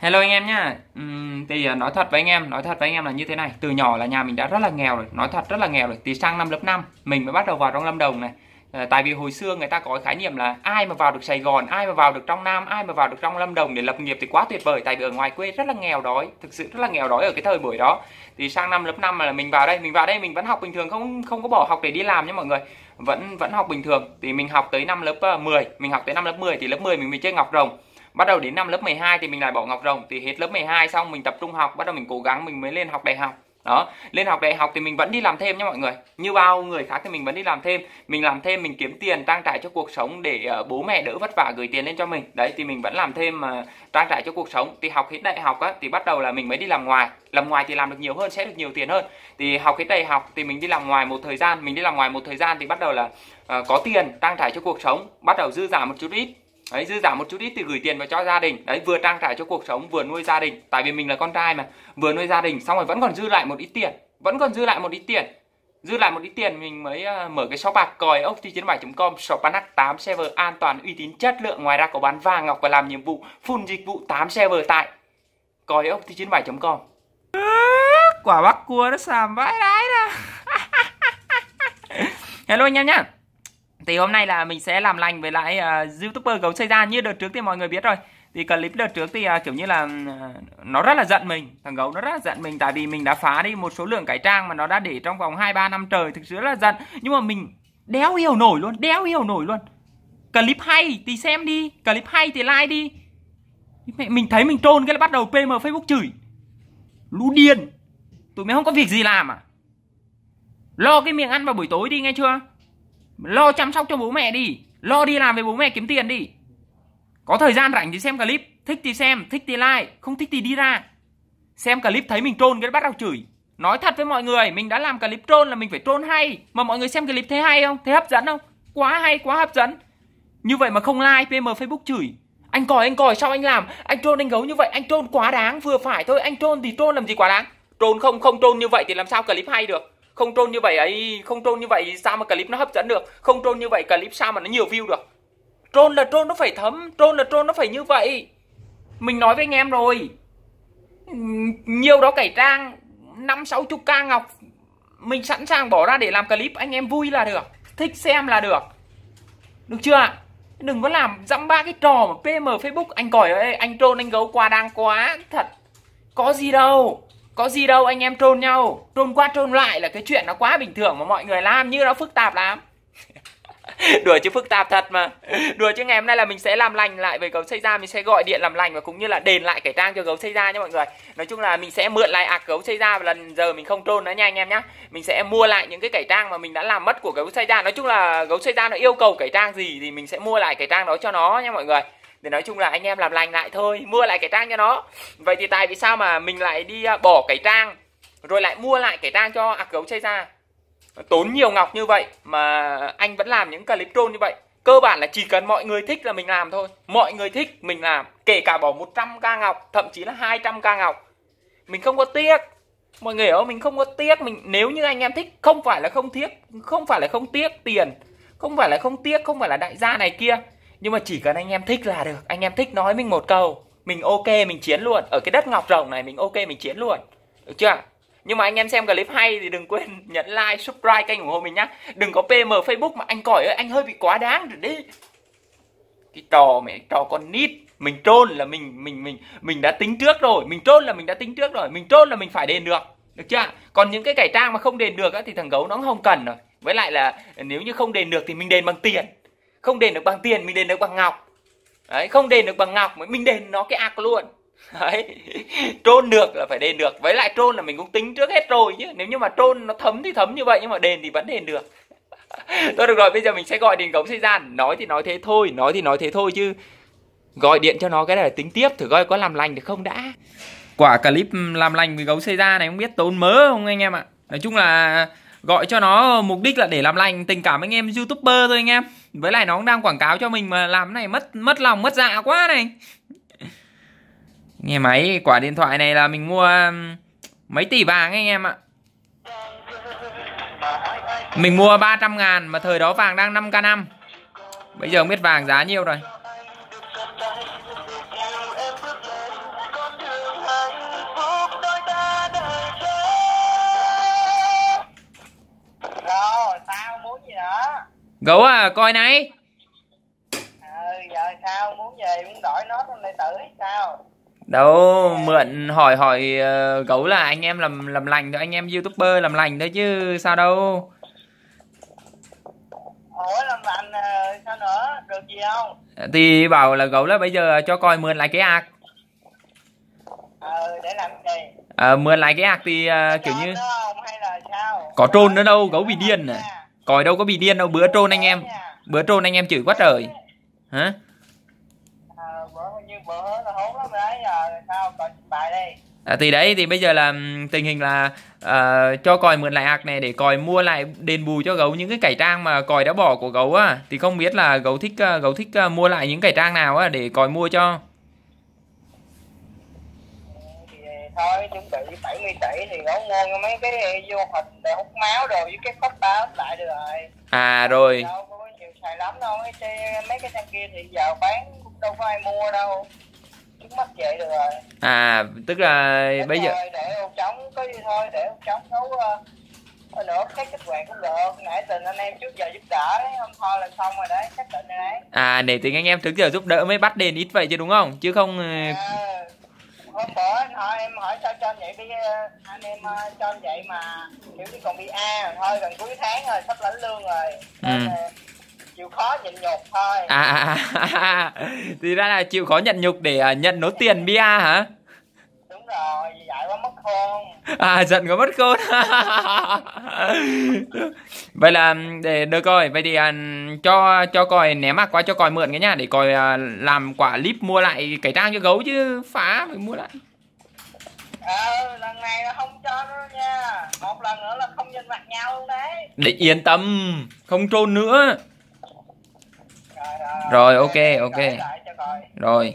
Hello anh em nhá. Uhm, thì à, nói thật với anh em, nói thật với anh em là như thế này, từ nhỏ là nhà mình đã rất là nghèo rồi, nói thật rất là nghèo rồi. Thì sang năm lớp 5 mình mới bắt đầu vào trong Lâm Đồng này. À, tại vì hồi xưa người ta có cái khái niệm là ai mà vào được Sài Gòn, ai mà vào được trong Nam, ai mà vào được trong Lâm Đồng để lập nghiệp thì quá tuyệt vời. Tại vì ở ngoài quê rất là nghèo đói, thực sự rất là nghèo đói ở cái thời buổi đó. Thì sang năm lớp 5 là mình vào đây, mình vào đây mình vẫn học bình thường không không có bỏ học để đi làm nha mọi người. Vẫn vẫn học bình thường. Thì mình học tới năm lớp 10, ờ, mình học tới năm lớp 10 thì lớp 10 mình mới chơi ngọc rồng bắt đầu đến năm lớp 12 thì mình lại bỏ ngọc rồng thì hết lớp 12 xong mình tập trung học bắt đầu mình cố gắng mình mới lên học đại học đó lên học đại học thì mình vẫn đi làm thêm nha mọi người như bao người khác thì mình vẫn đi làm thêm mình làm thêm mình kiếm tiền trang trải cho cuộc sống để uh, bố mẹ đỡ vất vả gửi tiền lên cho mình đấy thì mình vẫn làm thêm mà ờ, uh, trang trải cho cuộc sống thì học hết đại học á thì bắt đầu là mình mới đi làm ngoài làm ngoài thì làm được nhiều hơn sẽ được nhiều tiền hơn thì học hết đại học thì mình đi làm ngoài một thời gian mình đi làm ngoài một thời gian thì bắt đầu là uh, có tiền trang trải cho cuộc sống bắt đầu dư giả một chút ít đấy dư giảm một chút ít thì gửi tiền vào cho gia đình đấy vừa trang trải cho cuộc sống vừa nuôi gia đình tại vì mình là con trai mà vừa nuôi gia đình xong rồi vẫn còn dư lại một ít tiền vẫn còn dư lại một ít tiền dư lại một ít tiền mình mới ờ, mở cái shop bạc còi ốc thi chiến bài com shop bán 8 server an toàn uy tín chất lượng ngoài ra có bán vàng ngọc và làm nhiệm vụ full dịch vụ 8 server tại còi ốc thi chiến bài com quả bắc cua nó sàm vãi đái đó hello anh em nhá thì hôm nay là mình sẽ làm lành với lại uh, youtuber gấu xây ra như đợt trước thì mọi người biết rồi thì clip đợt trước thì uh, kiểu như là uh, nó rất là giận mình thằng gấu nó rất là giận mình tại vì mình đã phá đi một số lượng cải trang mà nó đã để trong vòng hai ba năm trời thực sự rất là giận nhưng mà mình đéo hiểu nổi luôn đéo hiểu nổi luôn clip hay thì xem đi clip hay thì like đi mẹ mình thấy mình trôn cái là bắt đầu pm facebook chửi lũ điên tụi mày không có việc gì làm à lo cái miệng ăn vào buổi tối đi nghe chưa lo chăm sóc cho bố mẹ đi lo đi làm với bố mẹ kiếm tiền đi có thời gian rảnh thì xem clip thích thì xem thích thì like không thích thì đi ra xem clip thấy mình trôn cái bắt đầu chửi nói thật với mọi người mình đã làm clip trôn là mình phải trôn hay mà mọi người xem clip thấy hay không thấy hấp dẫn không quá hay quá hấp dẫn như vậy mà không like pm facebook chửi anh còi anh còi sao anh làm anh trôn anh gấu như vậy anh trôn quá đáng vừa phải thôi anh trôn thì trôn làm gì quá đáng trôn không không trôn như vậy thì làm sao clip hay được không trôn như vậy ấy không trôn như vậy sao mà clip nó hấp dẫn được không trôn như vậy clip sao mà nó nhiều view được trôn là trôn nó phải thấm trôn là trôn nó phải như vậy mình nói với anh em rồi nhiều đó cải trang năm sáu chục ca ngọc mình sẵn sàng bỏ ra để làm clip anh em vui là được thích xem là được được chưa đừng có làm dẫm ba cái trò mà pm facebook anh còi ơi anh trôn anh gấu quá đang quá thật có gì đâu có gì đâu anh em trôn nhau trôn qua trôn lại là cái chuyện nó quá bình thường mà mọi người làm như nó phức tạp lắm đùa chứ phức tạp thật mà đùa chứ ngày hôm nay là mình sẽ làm lành lại với gấu xây ra mình sẽ gọi điện làm lành và cũng như là đền lại cải trang cho gấu xây ra nha mọi người nói chung là mình sẽ mượn lại ạc gấu xây ra và lần giờ mình không trôn nó nha anh em nhá mình sẽ mua lại những cái cải trang mà mình đã làm mất của gấu xây ra nói chung là gấu xây ra nó yêu cầu cải trang gì thì mình sẽ mua lại cải trang đó cho nó nha mọi người để nói chung là anh em làm lành lại thôi mua lại cái trang cho nó vậy thì tại vì sao mà mình lại đi à, bỏ cái trang rồi lại mua lại cái trang cho ạc gấu chơi ra tốn nhiều ngọc như vậy mà anh vẫn làm những clip trôn như vậy cơ bản là chỉ cần mọi người thích là mình làm thôi mọi người thích mình làm kể cả bỏ 100k ngọc thậm chí là 200k ngọc mình không có tiếc mọi người hiểu mình không có tiếc mình nếu như anh em thích không phải là không tiếc không phải là không tiếc tiền không phải là không tiếc không phải là đại gia này kia nhưng mà chỉ cần anh em thích là được anh em thích nói mình một câu mình ok mình chiến luôn ở cái đất ngọc rồng này mình ok mình chiến luôn được chưa nhưng mà anh em xem clip hay thì đừng quên nhấn like subscribe kênh ủng hộ mình nhá đừng có pm facebook mà anh còi ơi anh hơi bị quá đáng rồi đi cái trò mẹ trò con nít mình trôn là mình mình mình mình đã tính trước rồi mình trôn là mình đã tính trước rồi mình trôn là mình phải đền được được chưa còn những cái cải trang mà không đền được á, thì thằng gấu nó không cần rồi với lại là nếu như không đền được thì mình đền bằng tiền không đền được bằng tiền mình đền được bằng ngọc đấy không đền được bằng ngọc mới mình đền nó cái ác luôn đấy trôn được là phải đền được với lại trôn là mình cũng tính trước hết rồi chứ nếu như mà trôn nó thấm thì thấm như vậy nhưng mà đền thì vẫn đền được thôi được rồi bây giờ mình sẽ gọi điện gấu xây gian nói thì nói thế thôi nói thì nói thế thôi chứ gọi điện cho nó cái này tính tiếp thử coi có làm lành được không đã quả clip làm lành với gấu xây ra này không biết tốn mớ không anh em ạ nói chung là gọi cho nó mục đích là để làm lành tình cảm anh em youtuber thôi anh em với lại nó cũng đang quảng cáo cho mình mà làm này mất mất lòng mất dạ quá này nghe máy quả điện thoại này là mình mua um, mấy tỷ vàng anh em ạ mình mua 300 ngàn mà thời đó vàng đang 5k5 Bây giờ không biết vàng giá nhiêu rồi gấu à coi này ờ, giờ sao muốn về muốn đổi nó trong đệ tử sao đâu mượn hỏi hỏi uh, ờ, gấu là anh em làm làm lành thôi anh em youtuber làm lành thôi chứ sao đâu ủa làm lành ờ, sao nữa được gì không thì bảo là gấu là bây giờ cho coi mượn lại cái ạc ờ để làm gì à, mượn lại cái ạc thì uh, kiểu như không, hay là sao? có trôn nữa đâu gấu bị điên à còi đâu có bị điên đâu bữa trôn anh em bữa trôn anh em chửi quá trời hả ờ, À, thì đấy thì bây giờ là tình hình là uh, cho còi mượn lại hạc này để còi mua lại đền bù cho gấu những cái cải trang mà còi đã bỏ của gấu á thì không biết là gấu thích ờ, gấu thích mua lại những cải trang nào á để còi mua cho thôi chuẩn bị 70 tỷ thì ngổ ngon mấy cái vô hình để hút máu rồi với cái phách báo lại được rồi à rồi đâu có nhiều xài lắm đâu mấy cái, mấy cái trang kia thì giờ bán cũng đâu có ai mua đâu trước mắt vậy được rồi à tức là để bây giờ để ông trống có gì thôi để ông trống nấu uh, ờ, nữa cái kết quả cũng được nãy tình anh em trước giờ giúp đỡ đấy hôm thôi là xong rồi đấy xác định rồi đấy à nể tình anh em trước giờ giúp đỡ mới bắt đền ít vậy chứ đúng không chứ không à, hôm bữa hỏi em hỏi sao cho anh vậy đi anh em ờ, cho anh vậy mà kiểu như còn bị a thôi gần cuối tháng rồi sắp lãnh lương rồi ừ. Ờ, chịu khó nhịn nhục thôi à, à, à, à. à, à. thì ra là chịu khó nhận nhục để ờ, nhận nốt tiền bia hả à giận có mất khôn vậy là để đưa coi vậy thì à, cho cho còi ném mặt qua cho còi mượn cái nha để còi à, làm quả clip mua lại cải trang cho gấu chứ phá phải mua lại ờ lần này là không cho nữa nha một lần nữa là không nhìn mặt nhau luôn đấy để yên tâm không trôn nữa rồi, rồi, rồi ok ok rồi, rồi.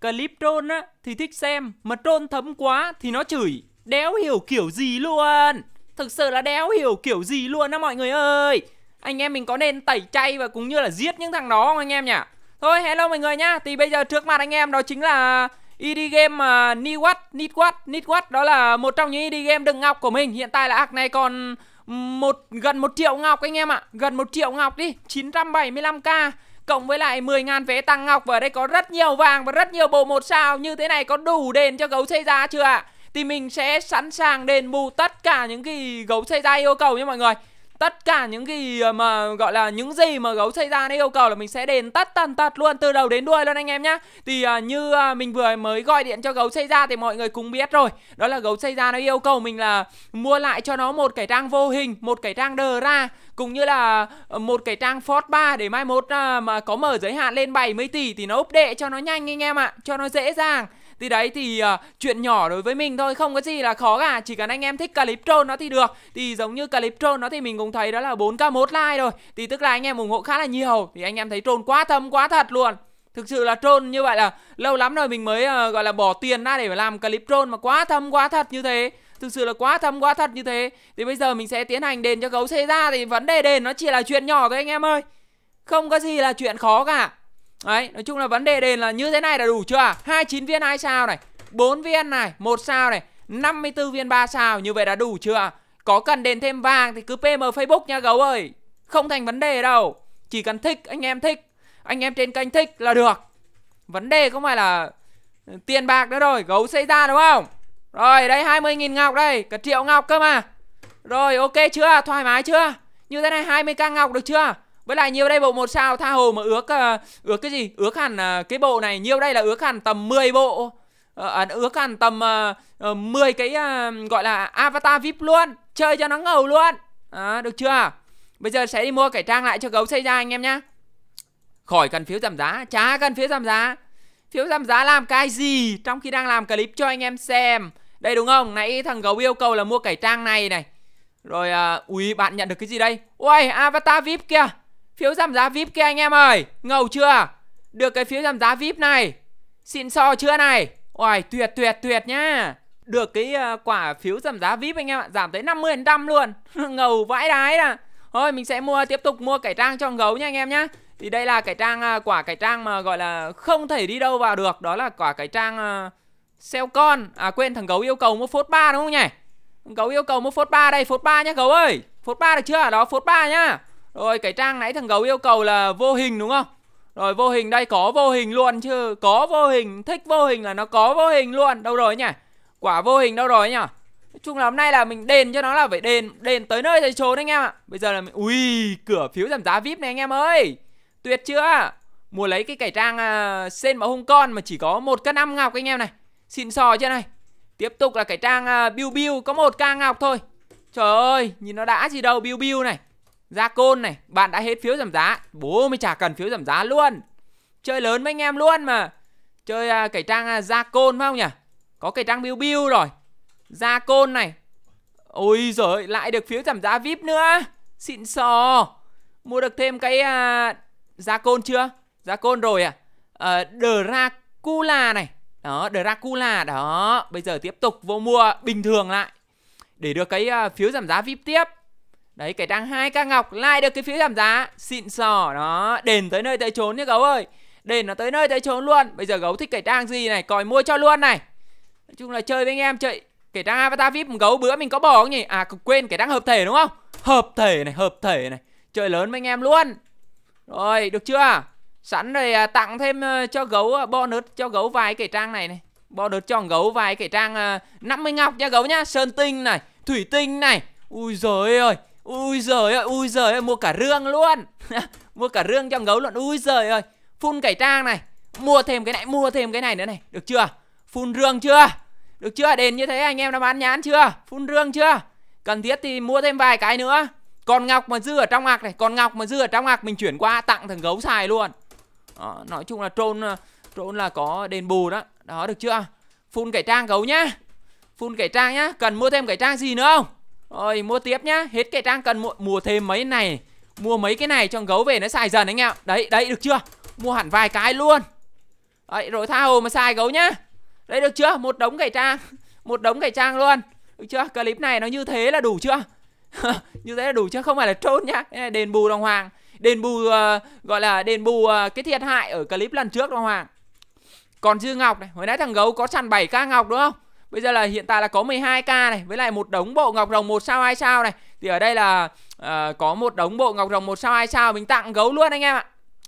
Clip trôn á thì thích xem Mà trôn thấm quá thì nó chửi Đéo hiểu kiểu gì luôn Thực sự là đéo hiểu kiểu gì luôn á mọi người ơi Anh em mình có nên tẩy chay và cũng như là giết những thằng đó không anh em nhỉ Thôi hello mọi người nhá Thì bây giờ trước mặt anh em đó chính là ID game mà uh, Niwat, Nitwat, Nitwat Đó là một trong những ID game đừng ngọc của mình Hiện tại là hack này còn một gần 1 triệu ngọc anh em ạ à. Gần 1 triệu ngọc đi 975k cộng với lại 10.000 vé tăng ngọc và ở đây có rất nhiều vàng và rất nhiều bộ một sao như thế này có đủ đền cho gấu xây ra chưa ạ? Thì mình sẽ sẵn sàng đền bù tất cả những gì gấu xây ra yêu cầu nha mọi người tất cả những gì ờ, mà gọi là những gì mà gấu xây ra nó yêu cầu là mình sẽ đền tất tần tật luôn từ đầu đến đuôi luôn anh em nhá thì uh, như uh, mình vừa mới gọi điện cho gấu xây ra thì mọi người cũng biết rồi đó là gấu xây ra nó yêu cầu mình là mua lại cho nó một cái trang vô hình một cái trang đờ ra cũng như là một cái trang Ford 3 để mai mốt uh, mà có mở giới hạn lên 70 tỷ thì nó update cho nó nhanh anh em ạ cho nó dễ dàng thì đấy thì uh, chuyện nhỏ đối với mình thôi Không có gì là khó cả Chỉ cần anh em thích Caliptron nó thì được Thì giống như Caliptron nó thì mình cũng thấy đó là 4 k một like rồi Thì tức là anh em ủng hộ khá là nhiều Thì anh em thấy trôn quá thâm quá thật luôn Thực sự là trôn như vậy là lâu lắm rồi mình mới uh, gọi là bỏ tiền ra để làm Caliptron mà quá thâm quá thật như thế thực sự là quá thâm quá thật như thế thì bây giờ mình sẽ tiến hành đền cho gấu xe ra thì vấn đề đền nó chỉ là chuyện nhỏ thôi anh em ơi không có gì là chuyện khó cả Đấy, nói chung là vấn đề đền là như thế này là đủ chưa? 29 viên 2 sao này, 4 viên này, 1 sao này, 54 viên 3 sao, như vậy đã đủ chưa? Có cần đền thêm vàng thì cứ PM Facebook nha gấu ơi. Không thành vấn đề đâu. Chỉ cần thích, anh em thích, anh em trên kênh thích là được. Vấn đề không phải là tiền bạc nữa rồi, gấu xây ra đúng không? Rồi, đây 20.000 ngọc đây, cả triệu ngọc cơ mà. Rồi, ok chưa? Thoải mái chưa? Như thế này 20k ngọc được chưa? Với lại nhiều đây bộ một sao tha hồ mà ước uh, ước cái gì? Ước hẳn uh, cái bộ này nhiều đây là ước hẳn tầm 10 bộ. Uh, ước hẳn tầm uh, uh, 10 cái uh, gọi là avatar VIP luôn, chơi cho nó ngầu luôn. À, được chưa? Bây giờ sẽ đi mua cải trang lại cho gấu xây ra anh em nhá. Khỏi cần phiếu giảm giá, chả cần phiếu giảm giá. Phiếu giảm giá làm cái gì trong khi đang làm clip cho anh em xem. Đây đúng không? Nãy thằng gấu yêu cầu là mua cải trang này này. Rồi, uh, ui bạn nhận được cái gì đây? Ui, avatar VIP kìa Phiếu giảm giá VIP kia anh em ơi Ngầu chưa Được cái phiếu giảm giá VIP này Xịn so chưa này Ôi tuyệt tuyệt tuyệt nhá Được cái uh, quả phiếu giảm giá VIP anh em ạ Giảm tới 50% luôn Ngầu vãi đái à Thôi mình sẽ mua tiếp tục mua cải trang cho gấu nha anh em nhá Thì đây là cải trang uh, quả cải trang mà gọi là không thể đi đâu vào được Đó là quả cải trang uh, ờ, Xeo con À quên thằng gấu yêu cầu mua phốt 3 đúng không nhỉ Gấu yêu cầu mua phốt 3 đây phốt 3 nhá gấu ơi Phốt 3 được chưa Đó phốt 3 nhá rồi cái trang nãy thằng gấu yêu cầu là vô hình đúng không? Rồi vô hình đây có vô hình luôn chứ Có vô hình, thích vô hình là nó có vô hình luôn Đâu rồi nhỉ? Quả vô hình đâu rồi nhỉ? Nói chung là hôm nay là mình đền cho nó là phải đền Đền tới nơi tới chốn anh em ạ Bây giờ là mình... Ui, cửa phiếu giảm giá VIP này anh em ơi Tuyệt chưa? Mua lấy cái cải trang uh, sen bảo hung con mà chỉ có một cân năm ngọc anh em này Xịn sò chưa này Tiếp tục là cải trang uh, biu biu có một ca ngọc thôi Trời ơi, nhìn nó đã gì đâu biu biu này gia côn này, bạn đã hết phiếu giảm giá, bố mới chả cần phiếu giảm giá luôn. Chơi lớn với anh em luôn mà. Chơi uh, cái trang uh, ra côn phải không nhỉ? Có cái trang biêu biêu rồi. gia côn này. Ôi giời, lại được phiếu giảm giá VIP nữa. Xịn sò. Mua được thêm cái uh, ra côn chưa? gia côn rồi à? Uh, Dracula này. Đó, Dracula đó. Bây giờ tiếp tục vô mua bình thường lại để được cái uh, phiếu giảm giá VIP tiếp. Đấy cái trang hai ca ngọc lại được cái phiếu giảm giá Xịn sò đó Đền tới nơi tới trốn nhé gấu ơi Đền nó tới nơi tới trốn luôn Bây giờ gấu thích cái trang gì này Còi mua cho luôn này Nói chung là chơi với anh em chơi Cái trang avatar vip gấu bữa mình có bỏ không nhỉ À quên cái trang hợp thể đúng không Hợp thể này hợp thể này Chơi lớn với anh em luôn Rồi được chưa Sẵn rồi à, tặng thêm uh, cho gấu uh, bonus cho gấu vài cái trang này này Bonus cho gấu vài cái trang uh, à, 50 ngọc nha gấu nhá Sơn tinh này Thủy tinh này Ui giời ơi Ui giời ơi, ui giời ơi, mua cả rương luôn Mua cả rương cho gấu luôn, ui giời ơi Phun cải trang này Mua thêm cái này, mua thêm cái này nữa này Được chưa? Phun rương chưa? Được chưa? Đền như thế anh em đã bán nhãn chưa? Phun rương chưa? Cần thiết thì mua thêm vài cái nữa Còn ngọc mà dư ở trong hạc này Còn ngọc mà dư ở trong hạc mình chuyển qua tặng thằng gấu xài luôn đó, ờ, Nói chung là trôn ờ, Trôn là có đền bù đó Đó được chưa? Phun cải trang gấu nhá Phun cải trang nhá Cần mua thêm cải trang gì nữa không? Rồi mua tiếp nhá Hết cái trang cần mua, mua thêm mấy này Mua mấy cái này cho gấu về nó xài dần anh em Đấy đấy được chưa Mua hẳn vài cái luôn Đấy rồi tha hồ mà xài gấu nhá Đấy được chưa Một đống cải trang Một đống cải trang luôn Được chưa Clip này nó như thế là đủ chưa Như thế là đủ chưa Không phải là trôn nhá Đền bù đồng hoàng Đền bù uh, Gọi là đền bù uh, cái thiệt hại Ở clip lần trước đồng hoàng Còn dư ngọc này Hồi nãy thằng gấu có săn 7k ngọc đúng không Bây giờ là hiện tại là có 12k này với lại một đống bộ ngọc rồng một sao hai sao này. Thì ở đây là uh, có một đống bộ ngọc rồng một sao hai sao mình tặng gấu luôn anh em ạ.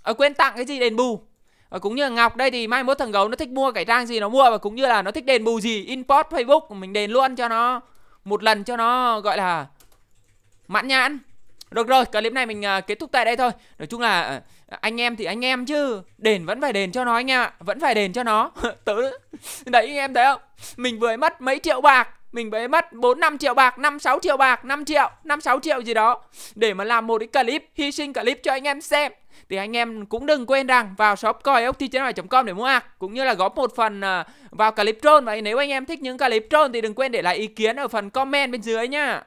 Ở ờ, à, quên tặng cái gì đền bù. Và ờ, cũng như là Ngọc đây thì mai mốt thằng gấu nó thích mua cải trang gì nó mua và cũng như là nó thích đền bù gì import Facebook mình đền luôn cho nó một lần cho nó gọi là mãn nhãn. Được rồi, clip này mình uh, kết thúc tại đây thôi. Nói chung là uh, anh em thì anh em chứ, đền vẫn phải đền cho nó anh em ạ, vẫn phải đền cho nó. Tớ đấy anh em thấy không? Mình vừa mất mấy triệu bạc mình vừa mất 4 5 triệu bạc, 5 6 triệu bạc, 5 triệu, 5 6 triệu gì đó để mà làm một cái clip hy sinh clip cho anh em xem. Thì anh em cũng đừng quên rằng vào shop coi ốc coinoctichannel.com để mua hàng cũng như là góp một phần à, vào clip troll và nếu anh em thích những clip troll thì đừng quên để lại ý kiến ở phần comment bên dưới nhá